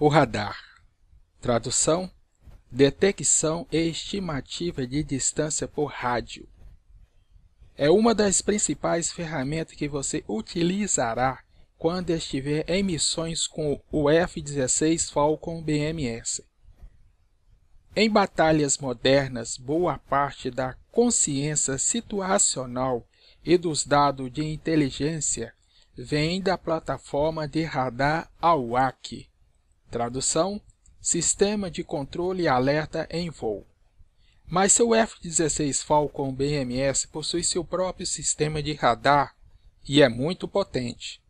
O radar. Tradução: detecção e estimativa de distância por rádio. É uma das principais ferramentas que você utilizará quando estiver em missões com o F-16 Falcon BMS. Em batalhas modernas, boa parte da consciência situacional e dos dados de inteligência vem da plataforma de radar AWACS Tradução: Sistema de controle e alerta em voo. Mas seu F-16 Falcon BMS possui seu próprio sistema de radar e é muito potente.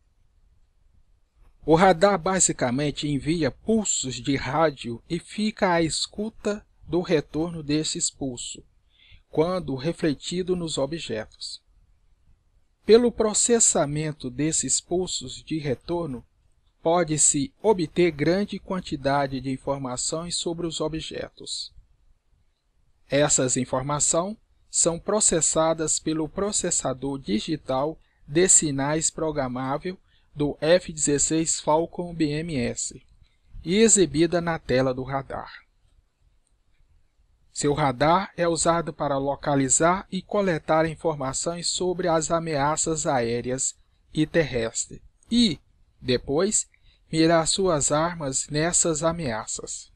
O radar basicamente envia pulsos de rádio e fica à escuta do retorno desses pulsos, quando refletido nos objetos. Pelo processamento desses pulsos de retorno, pode-se obter grande quantidade de informações sobre os objetos. Essas informações são processadas pelo processador digital de sinais programável do F-16 Falcon BMS e exibida na tela do radar. Seu radar é usado para localizar e coletar informações sobre as ameaças aéreas e terrestres e, depois, mirar suas armas nessas ameaças.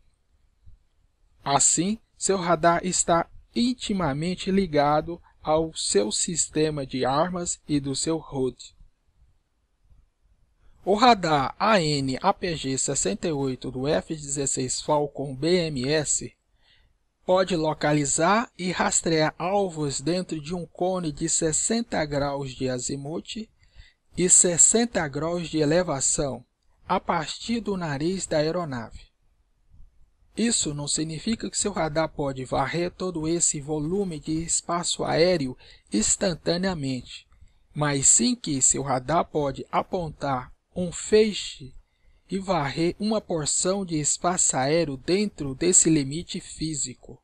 Assim, seu radar está intimamente ligado ao seu sistema de armas e do seu HUD. O radar AN-APG-68 do F-16 Falcon BMS pode localizar e rastrear alvos dentro de um cone de 60 graus de azimuth e 60 graus de elevação a partir do nariz da aeronave. Isso não significa que seu radar pode varrer todo esse volume de espaço aéreo instantaneamente, mas sim que seu radar pode apontar um feixe e varrer uma porção de espaço aéreo dentro desse limite físico.